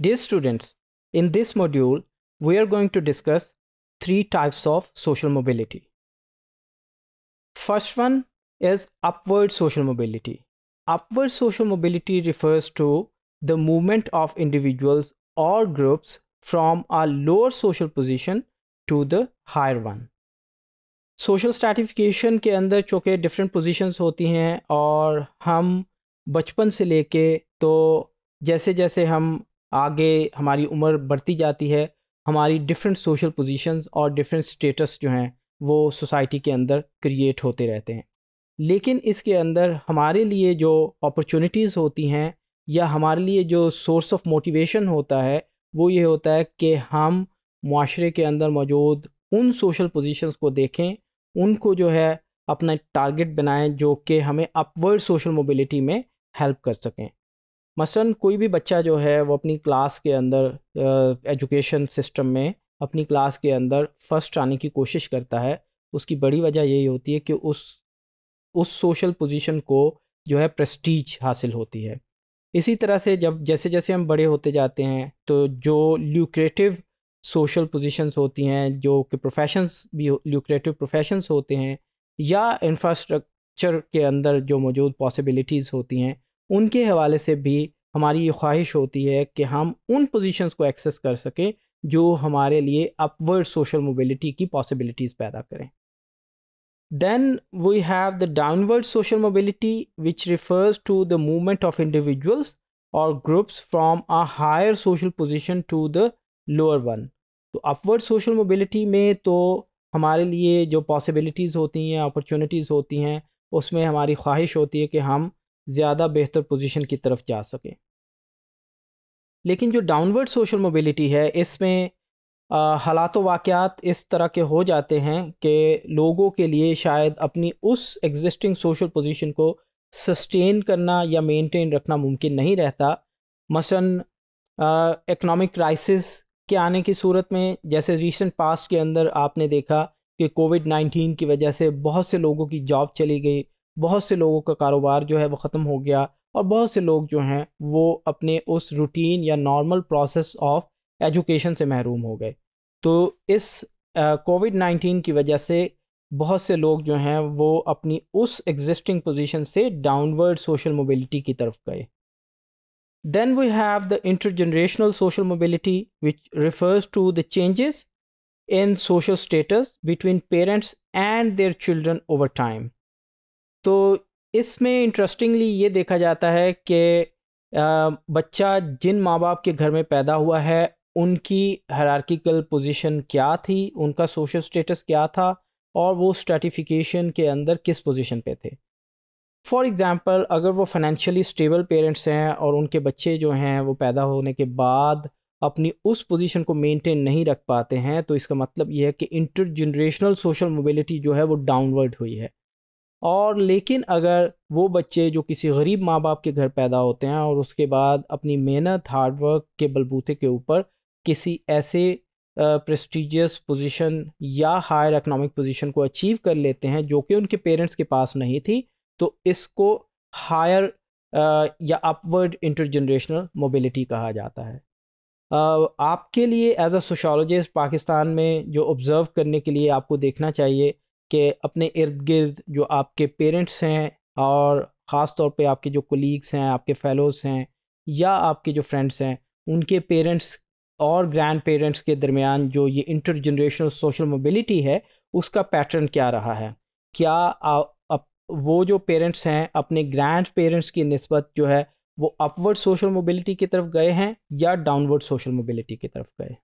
Dear students, in this module, we are going to discuss three types of social mobility. First one is upward social mobility. Upward social mobility refers to the movement of individuals or groups from a lower social position to the higher one. Social stratification के अंदर चूँकि different positions होती हैं और हम बचपन से लेके तो जैसे जैसे हम आगे हमारी उम्र बढ़ती जाती है हमारी डिफरेंट सोशल पोजीशंस और डिफरेंट स्टेटस जो हैं वो सोसाइटी के अंदर क्रिएट होते रहते हैं लेकिन इसके अंदर हमारे लिए जो अपॉर्चुनिटीज़ होती हैं या हमारे लिए जो सोर्स ऑफ मोटिवेशन होता है वो ये होता है कि हम माशरे के अंदर मौजूद उन सोशल पोजीशंस को देखें उनको जो है अपना टारगेट बनाएं जो कि हमें अपवर्ड सोशल मोबिलिटी में हेल्प कर सकें मसलन कोई भी बच्चा जो है वो अपनी क्लास के अंदर एजुकेशन सिस्टम में अपनी क्लास के अंदर फर्स्ट आने की कोशिश करता है उसकी बड़ी वजह यही होती है कि उस उस सोशल पोजीशन को जो है प्रेस्टीज हासिल होती है इसी तरह से जब जैसे जैसे हम बड़े होते जाते हैं तो जो ल्यूक्रेटिव सोशल पोजीशंस होती हैं जो कि प्रोफेशंस भी ल्यूक्रेटिव प्रोफेशंस होते हैं या इंफ्रास्ट्रक्चर के अंदर जो मौजूद पॉसिबिलिटीज़ होती हैं उनके हवाले से भी हमारी ये ख्वाहिश होती है कि हम उन पोजीशंस को एक्सेस कर सकें जो हमारे लिए अपवर्ड सोशल मोबिलिटी की पॉसिबिलिटीज़ पैदा करें then we have the downward social mobility which refers to the movement of individuals और groups from a higher social position to the lower one तो अपवर्ड सोशल मोबिलिटी में तो हमारे लिए जो पॉसिबिलिटीज़ होती हैं अपॉर्चुनिटीज़ होती हैं उसमें हमारी ख्वाहिश होती है कि हम ज़्यादा बेहतर पोजीशन की तरफ जा सकें लेकिन जो डाउनवर्ड सोशल मोबिलिटी है इसमें हालात वाक़ात इस तरह के हो जाते हैं कि लोगों के लिए शायद अपनी उस एग्जिस्टिंग सोशल पोजीशन को सस्टेन करना या मेंटेन रखना मुमकिन नहीं रहता मसलन इकनॉमिक क्राइसिस के आने की सूरत में जैसे रिसेंट पास्ट के अंदर आपने देखा कि कोविड नाइन्टीन की वजह से बहुत से लोगों की जॉब चली गई बहुत से लोगों का कारोबार जो है वो ख़त्म हो गया और बहुत से लोग जो हैं वो अपने उस रूटीन या नॉर्मल प्रोसेस ऑफ एजुकेशन से महरूम हो गए तो इस कोविड नाइन्टीन की वजह से बहुत से लोग जो हैं वो अपनी उस एग्जिस्टिंग पोजीशन से डाउनवर्ड सोशल मोबिलिटी की तरफ गए Then we have the intergenerational social mobility which refers to the changes in social status between parents and their children over time तो इसमें इंटरेस्टिंगली ये देखा जाता है कि बच्चा जिन माँ बाप के घर में पैदा हुआ है उनकी हरारकिकल पोजीशन क्या थी उनका सोशल स्टेटस क्या था और वो स्ट्रेटिफिकेशन के अंदर किस पोजीशन पे थे फॉर एग्ज़ाम्पल अगर वो फाइनेंशियली स्टेबल पेरेंट्स हैं और उनके बच्चे जो हैं वो पैदा होने के बाद अपनी उस पोजीशन को मेंटेन नहीं रख पाते हैं तो इसका मतलब यह है कि इंटर जनरेशनल सोशल मोबिलिटी जो है वो डाउनवर्ड हुई है और लेकिन अगर वो बच्चे जो किसी गरीब माँ बाप के घर पैदा होते हैं और उसके बाद अपनी मेहनत हार्डवर्क के बलबूते के ऊपर किसी ऐसे प्रेस्टिजियस पोजीशन या हायर इकोनॉमिक पोजीशन को अचीव कर लेते हैं जो कि उनके पेरेंट्स के पास नहीं थी तो इसको हायर या अपवर्ड इंटरजनरेशनल मोबिलिटी कहा जाता है आपके लिए एज अ सोशोलॉजिस्ट पाकिस्तान में जो ऑब्ज़र्व करने के लिए आपको देखना चाहिए कि अपने इर्द गिर्द जो आपके पेरेंट्स हैं और ख़ास तौर पे आपके जो कोलीग्स हैं आपके फेलोज़ हैं या आपके जो फ्रेंड्स हैं उनके पेरेंट्स और ग्रैंड पेरेंट्स के दरमियान जो ये इंटर जनरेशनल सोशल मोबिलिटी है उसका पैटर्न क्या रहा है क्या आ, अप, वो जो पेरेंट्स हैं अपने ग्रैंड पेरेंट्स की नस्बत जो है वो अपवर्ड सोशल मोबिलिटी की तरफ गए हैं या डाउनवर्ड सोशल मोबिलिटी की तरफ गए